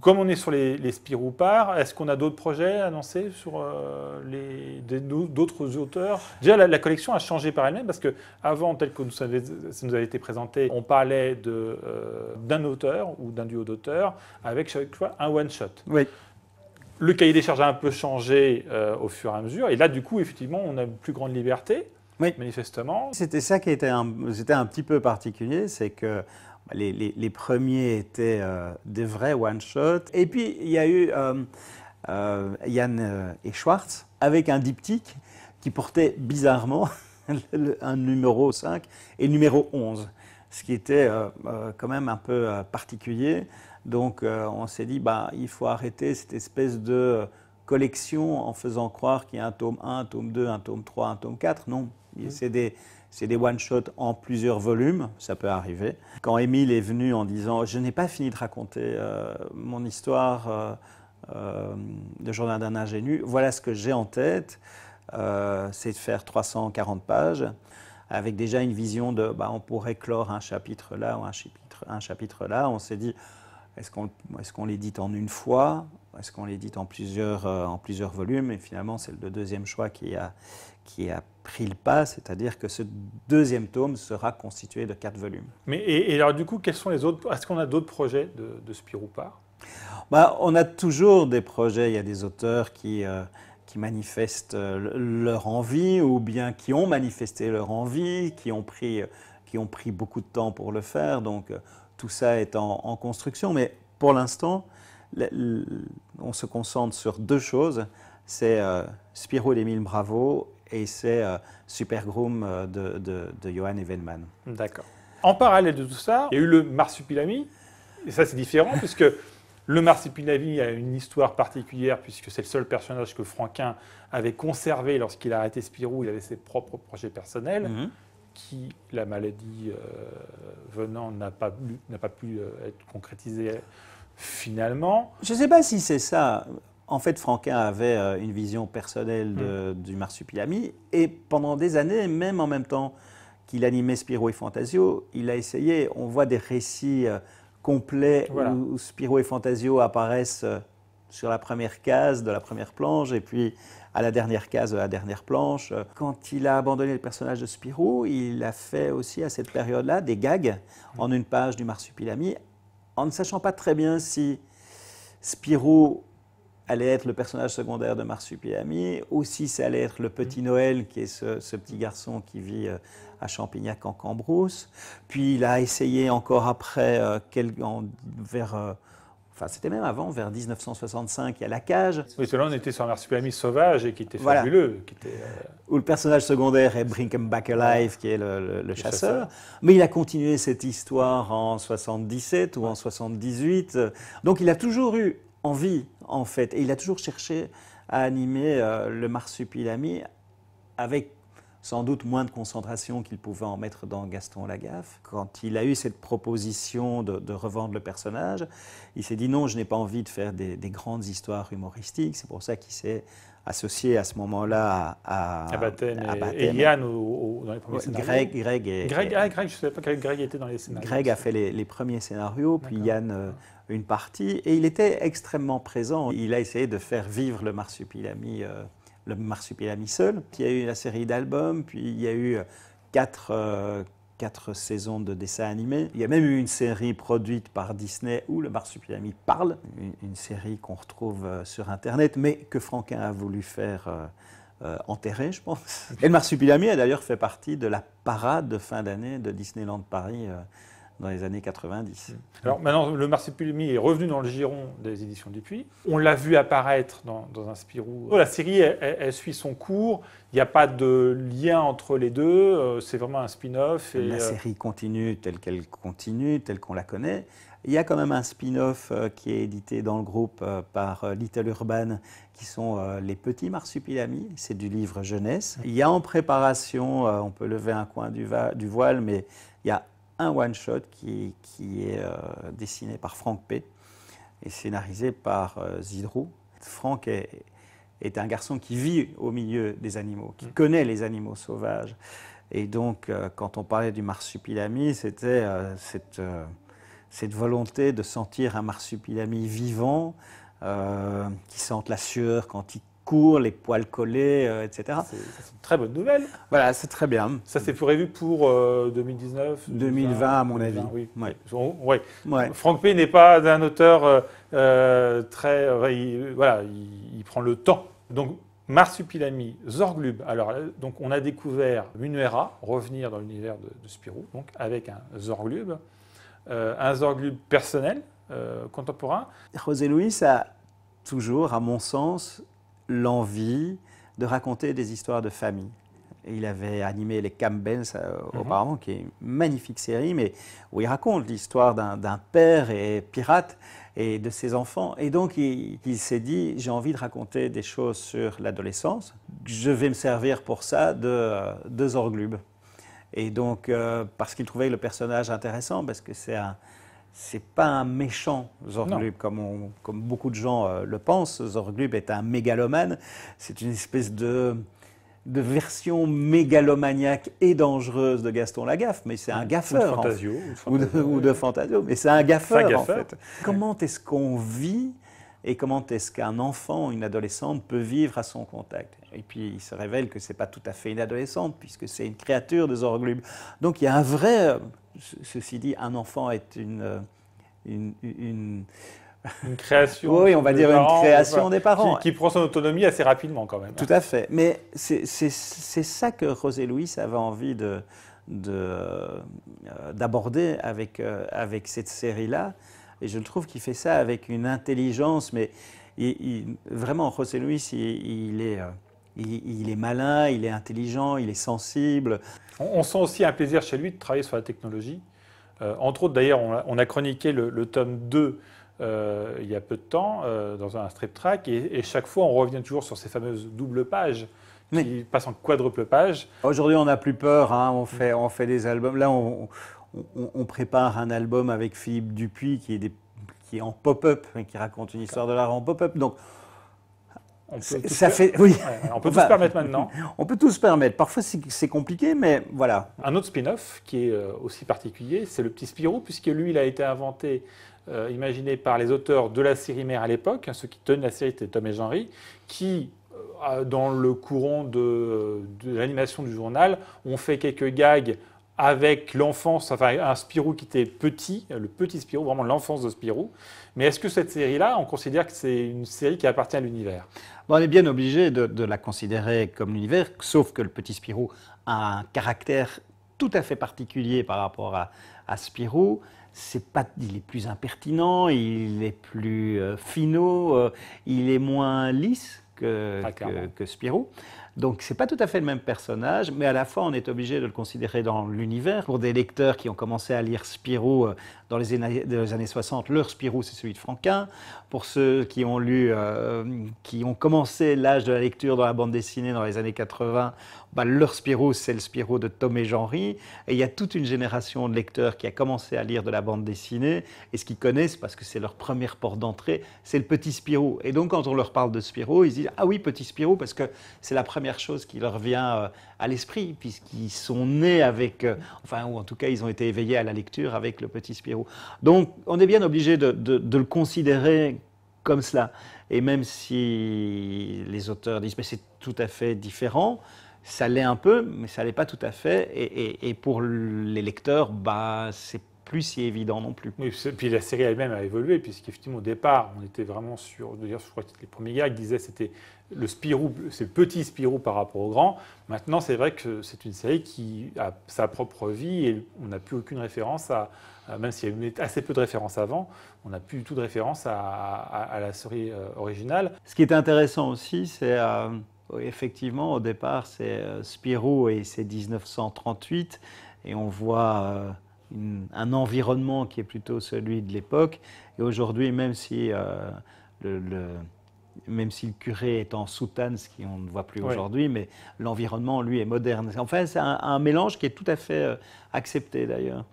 comme on est sur les, Spirou Spiroupards, est-ce qu'on a d'autres projets annoncés sur euh, d'autres auteurs Déjà, la, collection a changé par elle-même parce que avant, tel que nous ça nous avait été présenté, on parlait euh, d'un auteur ou d'un duo d'auteurs avec chaque fois un one-shot. Oui. Le cahier des charges a un peu changé euh, au fur et à mesure. Et là, du coup, effectivement, on a une plus grande liberté. Manifestement. C'était ça qui était un, était un petit peu particulier, c'est que les, premiers étaient euh, des vrais one-shots. Et puis, il y a eu Yann euh, euh, et Schwartz avec un diptyque qui portait bizarrement un numéro 5 et numéro 11, ce qui était quand même un peu particulier. Donc on s'est dit, bah, il faut arrêter cette espèce de collection en faisant croire qu'il y a un tome 1, un tome 2, un tome 3, un tome 4. Non, c'est des, c'est des one-shots en plusieurs volumes, ça peut arriver. Quand Émile est venu en disant Je n'ai pas fini de raconter euh, mon histoire de euh, euh, Journal d'un ingénu, voilà ce que j'ai en tête, c'est de faire 340 pages, avec déjà une vision de bah, on pourrait clore un chapitre là ou un chapitre, un chapitre là. On s'est dit Est-ce qu'on est l'édite en une fois parce qu'on l'édite en plusieurs, euh, en plusieurs volumes, et finalement c'est le deuxième choix qui a, qui a pris le pas, c'est-à-dire que ce deuxième tome sera constitué de quatre volumes. Mais, et, alors du coup, quels sont les autres Est-ce qu'on a d'autres projets de, de bah, On a toujours des projets, il y a des auteurs qui... Euh, qui manifestent euh, leur envie ou bien qui ont manifesté leur envie, qui ont pris, qui ont pris beaucoup de temps pour le faire. Donc tout ça est en construction. Mais pour l'instant, on se concentre sur deux choses. C'est euh, Spirou Spirou d'Émile Bravo et c'est euh, Super Groom euh, de, Johan Evenman. D'accord. En parallèle de tout ça, il y a eu le Marsupilami. Et ça, c'est différent puisque le Marsupilami a une histoire particulière puisque c'est le seul personnage que Franquin avait conservé lorsqu'il a arrêté Spirou. Il avait ses propres projets personnels. Mhm. qui, la maladie venant, n'a pas, pu être concrétisée finalement. Je ne sais pas si c'est ça. En fait, Franquin avait euh, une vision personnelle hmm. du marsupilami et pendant des années, même en même temps qu'il animait Spirou et Fantasio, il a essayé, on voit des récits euh, complets où Spirou et Fantasio apparaissent euh, sur la première case de la première planche et puis à la dernière case de la dernière planche. Quand il a abandonné le personnage de Spirou, il a fait aussi à cette période-là des gags en une page du Marsupilami en ne sachant pas très bien si Spirou allait être le personnage secondaire de Marsupilami, ou si ça allait être le petit mm. Noël, qui est ce, petit garçon qui vit euh, à Champignac en Cambrousse. Puis il a essayé encore après, euh, quel, vers... Euh, Enfin, c'était même avant, vers 1965, il y a La Cage. Oui, cela, on était sur marsupilami sauvage et qui était fabuleux. Qui était, euh, Où le personnage secondaire est Him Back Alive, qui est le, chasseur. Mais il a continué cette histoire en 77 ou en 78. Donc il a toujours eu envie, en fait, et il a toujours cherché à animer euh, le marsupilami avec sans doute moins de concentration qu'il pouvait en mettre dans Gaston Lagaffe. Quand il a eu cette proposition de, revendre le personnage, il s'est dit non, je n'ai pas envie de faire des, grandes histoires humoristiques. C'est pour ça qu'il s'est associé à ce moment-là à, à, et, Yann dans les premiers scénarios. Greg, Greg, ah, Greg, je ne savais pas que Greg était dans les scénarios. Greg a fait les, premiers scénarios, puis Yann euh, une partie, et il était extrêmement présent. Il a essayé de faire vivre le marsupilami. Euh, le marsupilami seul. Puis il y a eu la série d'albums, puis il y a eu euh, euh, quatre, saisons de dessins animés. Il y a même eu une série produite par Disney où le marsupilami parle, une, série qu'on retrouve euh, sur Internet, mais que Franquin a voulu faire enterrer, je pense. Et le marsupilami a d'ailleurs fait partie de la parade de fin d'année de Disneyland Paris dans les années 90. Mm. Alors maintenant, le Marsupilami est revenu dans le giron des éditions Dupuis. On l'a vu apparaître dans, un Spirou. Oh, la série, elle, suit son cours. Il n'y a pas de lien entre les deux. Euh, c'est vraiment un spin-off. La euh, série continue telle qu'elle continue, telle qu'on la connaît. Il y a quand même un spin-off euh, qui est édité dans le groupe par Little Urban, qui sont Les Petits Marsupilami. C'est du livre jeunesse. Mm. Il y a en préparation, on peut lever un coin du voile, mais il y a un one-shot qui, est euh, dessiné par Franck P. et scénarisé par euh, Zidrou. Franck est, un garçon qui vit au milieu des animaux, qui mm. connaît les animaux sauvages. Et donc, euh, quand on parlait du marsupilami, c'était cette, cette, volonté de sentir un marsupilami vivant, qui sente la sueur quand il les poils collés, euh, etc. C'est une très bonne nouvelle. Voilà, c'est très bien. Ça, c'est prévu pour 2019 euh, 2020, à mon avis. Oui. Franck P n'est pas un auteur euh, très. voilà, il, prend le temps. Donc, Marsupilami, Zorglub. Alors, donc, on a découvert Munuera, revenir dans l'univers de, de, Spirou, donc, avec un Zorglub. un Zorglub personnel, contemporain. José Luis a toujours, à mon sens, l'envie de raconter des histoires de famille. Il avait animé les Campbells euh, mhm. auparavant, qui est une magnifique série, mais où il raconte l'histoire d'un père et pirate et de ses enfants. Et donc, il, s'est dit, j'ai envie de raconter des choses sur l'adolescence. Je vais me servir pour ça de, euh, Zorglub. Et donc, euh, parce qu'il trouvait le personnage intéressant, parce que c'est un, c'est pas un méchant Zorglub comme, beaucoup de gens euh, le pensent. Zorglub est un mégalomane. C'est une espèce de, version mégalomaniaque et dangereuse de Gaston Lagaffe, mais c'est un gaffeur. Ou de Fantasio. ou, de, Fantasio, mais c'est un gaffeur, en fait. Comment est-ce qu'on vit et comment est-ce qu'un enfant, une adolescente peut vivre à son contact Et puis il se révèle que ce n'est pas tout à fait une adolescente puisque c'est une créature de Zorglub. Donc il y a un vrai ceci dit, un enfant est une, euh, une, création. oui, on va dire une création des parents. Qui, prend son autonomie assez rapidement quand même. Hein. Tout à fait. Mais c'est ça que José Luis avait envie de euh, d'aborder avec, euh, avec cette série-là. Et je trouve qu'il fait ça avec une intelligence, mais vraiment, José Luis, il, est il, est malin, il est intelligent, il est sensible. On, sent aussi un plaisir chez lui de travailler sur la technologie. Euh, entre autres, d'ailleurs, on, a chroniqué le, tome 2 euh, il y a peu de temps euh, dans un strip track, et, chaque fois, on revient toujours sur ces fameuses doubles pages. Qui passent en quadruple page. Aujourd'hui, on n'a plus peur, hein. on, fait, on fait des albums. Là, on, prépare un album avec Philippe Dupuis qui est, des, qui est en pop-up, qui raconte une histoire de l'art en pop-up. Donc, on peut ça fait, oui. tout se permettre maintenant. On peut tout se permettre. Parfois, c'est compliqué, mais voilà. Un autre spin-off qui est euh, aussi particulier, c'est le petit Spirou, puisque lui, il a été inventé, euh, imaginé par les auteurs de la série mère à l'époque, hein, ceux qui tenaient la série, c'était Tom et Henry, qui, euh, dans le courant de l'animation du journal, ont fait quelques gags avec l'enfance, enfin un Spirou qui était petit, le petit Spirou, vraiment l'enfance de Spirou. Mais est-ce que cette série-là, on considère que c'est une série qui appartient à l'univers On est bien obligé de, la considérer comme l'univers, sauf que le petit Spirou a un caractère tout à fait particulier par rapport à, Spirou. pas, il est plus impertinent, il est plus euh, finot, euh, il est moins lisse que ah, Spirou. Donc c'est pas tout à fait le même personnage, mais à la fois on est obligé de le considérer dans l'univers. Pour des lecteurs qui ont commencé à lire Spirou euh, dans les années, 60, leur Spirou c'est celui de Franquin. Pour ceux qui ont lu, euh, qui ont commencé l'âge de la lecture dans la bande dessinée dans les années 80, bah, leur Spirou c'est le Spirou de Tom et Jean-Ry. Et il y a toute une génération de lecteurs qui a commencé à lire de la bande dessinée et ce qu'ils connaissent parce que c'est leur première porte d'entrée, c'est le petit Spirou. Et donc quand on leur parle de Spirou, ils disent ah oui petit Spirou parce que c'est la première chose qui leur vient euh, à l'esprit, puisqu'ils sont nés avec, euh, enfin, ou en tout cas, ils ont été éveillés à la lecture avec le petit Spirou. Donc, on est bien obligé de, le considérer comme cela. Et même si les auteurs disent, mais c'est tout à fait différent, ça l'est un peu, mais ça l'est pas tout à fait. Et, pour les lecteurs, bah, c'est plus si évident non plus. Oui, puis la série elle-même a évolué, puisqu'effectivement, au départ, on était vraiment sur. je crois que les premiers gars qui disaient c'était le Spirou, c'est le petit Spirou par rapport au grand. Maintenant, c'est vrai que c'est une série qui a sa propre vie et on n'a plus aucune référence à, même s'il y avait assez peu de références avant, on n'a plus du tout de référence à, la série euh, originale. Ce qui est intéressant aussi, c'est euh, effectivement au départ, c'est euh, Spirou et c'est 1938 et on voit. un environnement qui est plutôt celui de l'époque. Et aujourd'hui, même si le même si le curé est en soutane, ce qu'on ne voit plus aujourd'hui, mais l'environnement, lui, est moderne. Enfin, c'est un, mélange qui est tout à fait euh, accepté, d'ailleurs.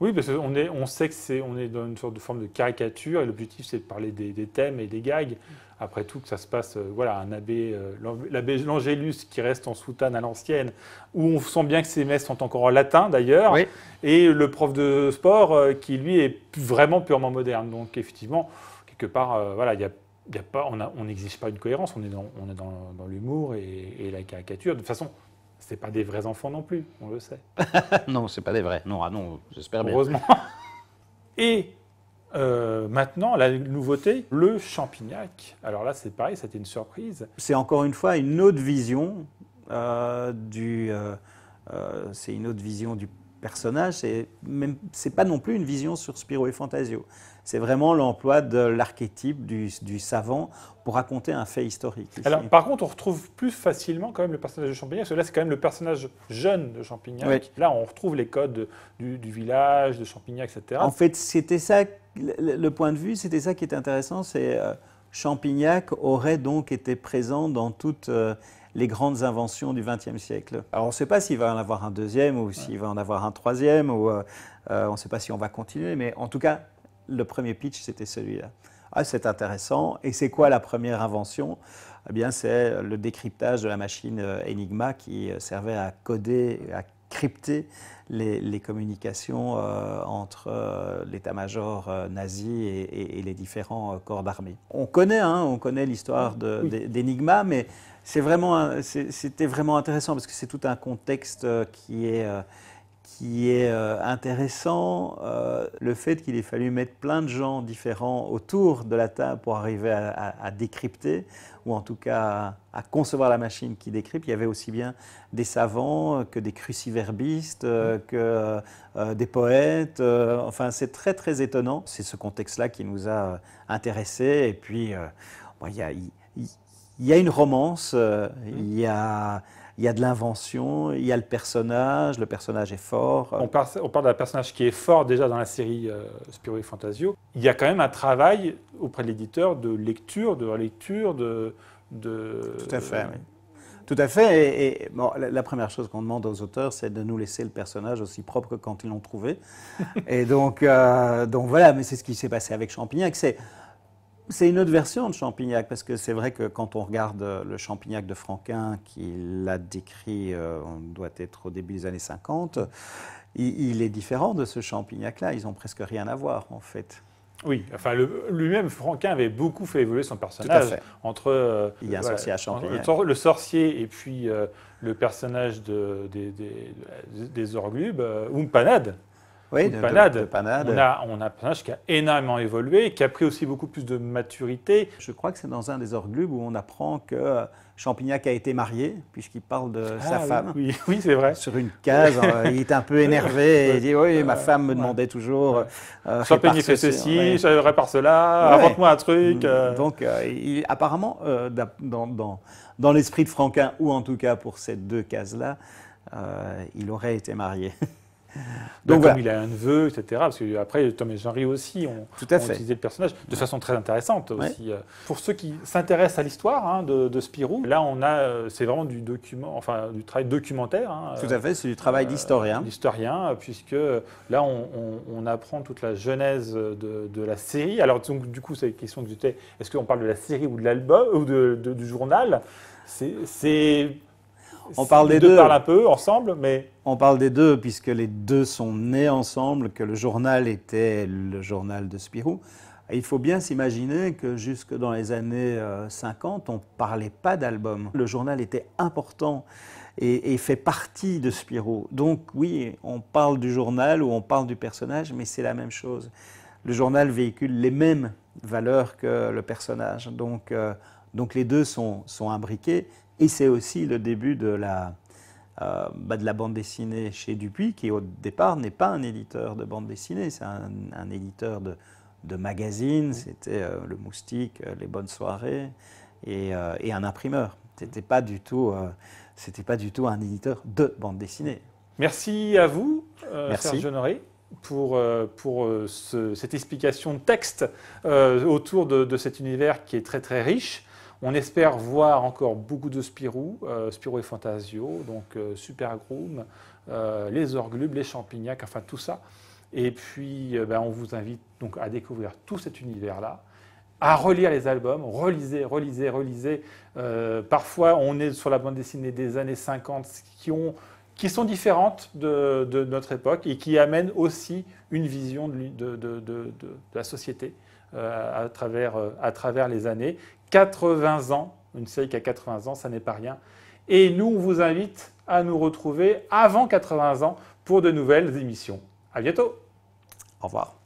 Oui, parce qu'on est, on sait que c'est, on est dans une sorte de forme de caricature, et l'objectif, c'est de parler des, thèmes et des gags. Après tout, que ça se passe, euh, voilà, un abbé, euh, l'abbé Langélus qui reste en soutane à l'ancienne, où on sent bien que ses messes sont encore en latin, d'ailleurs, et le prof de sport qui, lui, est vraiment purement moderne. Donc, effectivement, quelque part, voilà, il y a y a pas, on n'exige pas une cohérence, on est dans, on est dans, dans l'humour et, la caricature. De toute façon, c'est pas des vrais enfants non plus, on le sait. non, c'est pas des vrais. Non, ah non, j'espère bien. Heureusement. et euh, maintenant, la nouveauté, le Champignac. Alors là, c'est pareil, c'était une surprise. C'est encore une fois une autre vision euh, du. Euh, c'est une autre vision du personnage, c'est même c'est pas non plus une vision sur Spiro et Fantasio. C'est vraiment l'emploi de l'archétype du, savant pour raconter un fait historique. Alors, par contre, on retrouve plus facilement quand même le personnage de Champignac, parce que là, c'est quand même le personnage jeune de Champignac. Là, on retrouve les codes du, village, de Champignac, etc. En fait, c'était ça, le, point de vue, c'était ça qui était intéressant, c'est euh, Champignac aurait donc été présent dans toute... Euh, les grandes inventions du XXe siècle. Alors on ne sait pas s'il va en avoir un deuxième ou s'il va en avoir un troisième, ou euh, euh, on ne sait pas si on va continuer, mais en tout cas, le premier pitch, c'était celui-là. Ah, c'est intéressant. Et c'est quoi la première invention Eh bien, c'est le décryptage de la machine euh, Enigma qui servait à coder, à crypter les, communications entre l'état-major nazi et, les différents corps d'armée. On connaît, hein, on connaît l'histoire d'Enigma, mais c'était vraiment, vraiment intéressant parce que c'est tout un contexte euh, qui est, euh, qui est euh, intéressant. Le fait qu'il ait fallu mettre plein de gens différents autour de la table pour arriver à, décrypter, ou en tout cas à, concevoir la machine qui décrypte. Il y avait aussi bien des savants que des cruciverbistes, mm. que des poètes. Enfin, c'est très très étonnant. C'est ce contexte-là qui nous a intéressés. Et puis, il y a il y a une romance, euh, hein? il, y a, il y a de l'invention, il y a le personnage, le personnage est fort. Euh. On parle, on parle d'un personnage qui est fort déjà dans la série euh, Spirou et Fantasio. Il y a quand même un travail auprès de l'éditeur de lecture, de relecture, de, de... Tout à fait, Tout à fait. Et, bon, la, première chose qu'on demande aux auteurs, c'est de nous laisser le personnage aussi propre que quand ils l'ont trouvé. et donc, euh, donc voilà, mais c'est ce qui s'est passé avec Champignac. C'est c'est une autre version de Champignac, parce que c'est vrai que quand on regarde euh, le Champignac de Franquin, qui l'a décrit, euh, on doit être au début des années 50, il, est différent de ce Champignac-là. Ils n'ont presque rien à voir, en fait. Oui, enfin lui-même, Franquin avait beaucoup fait évoluer son personnage entre euh, il y a un sorcier à Champignac. le sorcier et puis le personnage des, des, des Orglubes, oui, de, panade. On, a, un personnage qui a énormément évolué, qui a pris aussi beaucoup plus de maturité. Je crois que c'est dans un des orglubes où on apprend que euh, Champignac a été marié, puisqu'il parle de sa ah femme. Oui, oui c'est vrai. Sur une case, euh, il est un peu énervé. il dit Oui, ma femme me demandait toujours. Champignac euh, fait ceci, je répare cela, ouais. moi un truc. Mm. Donc, apparemment, dans, dans l'esprit de Franquin, ou en tout cas pour ces deux cases-là, il aurait été marié. Donc, il a un neveu, etc. Parce qu'après, Tom et Jerry aussi ont, utilisé le personnage de façon très intéressante aussi. Euh. Pour ceux qui s'intéressent à l'histoire hein, de, Spirou, là, on a, euh, c'est vraiment du document, enfin du travail documentaire. Hein, Tout à fait, c'est du travail euh, d'historien. D'historien, puisque là, on, apprend toute la genèse de, la série. Alors donc, du coup, c'est la question que j'étais. Est-ce qu'on parle de la série ou de l'album ou du journal C'est on parle des deux. parlent un peu ensemble, mais. On parle des deux, puisque les deux sont nés ensemble, que le journal était le journal de Spirou. Il faut bien s'imaginer que jusque dans les années 50, euh, on ne parlait pas d'album. Le journal était important et, fait partie de Spirou. Donc oui, on parle du journal ou on parle du personnage, mais c'est la même chose. Le journal véhicule les mêmes valeurs que le personnage. Donc, euh, donc les deux sont, sont imbriqués et c'est aussi le début de la, euh, bah, de la bande dessinée chez Dupuis, qui au départ n'est pas un éditeur de bande dessinée, c'est un, éditeur de, de magazines, c'était euh, Le Moustique, euh, Les Bonnes Soirées, et, un imprimeur. C'était pas du pas du tout un éditeur de bande dessinée. Merci à vous, Merci. Serge pour, cette explication de texte autour de, de, cet univers qui est très très riche. On espère voir encore beaucoup de Spirou, euh, Spirou et Fantasio, donc euh, Super Groom, euh, les Orglubes, les Champignacs, enfin tout ça. Et puis, ben, on vous invite donc à découvrir tout cet univers-là à relire les albums, relisez, relisez, relisez. parfois, on est sur la bande dessinée des années 50 qui ont qui sont différentes de, notre époque et qui amènent aussi une vision de, la société euh, à, travers, euh, à travers les années. 80 ans, une série qui a 80 ans, ça n'est pas rien. Et nous, on vous invite à nous retrouver avant 80 ans pour de nouvelles émissions. À bientôt. Au revoir.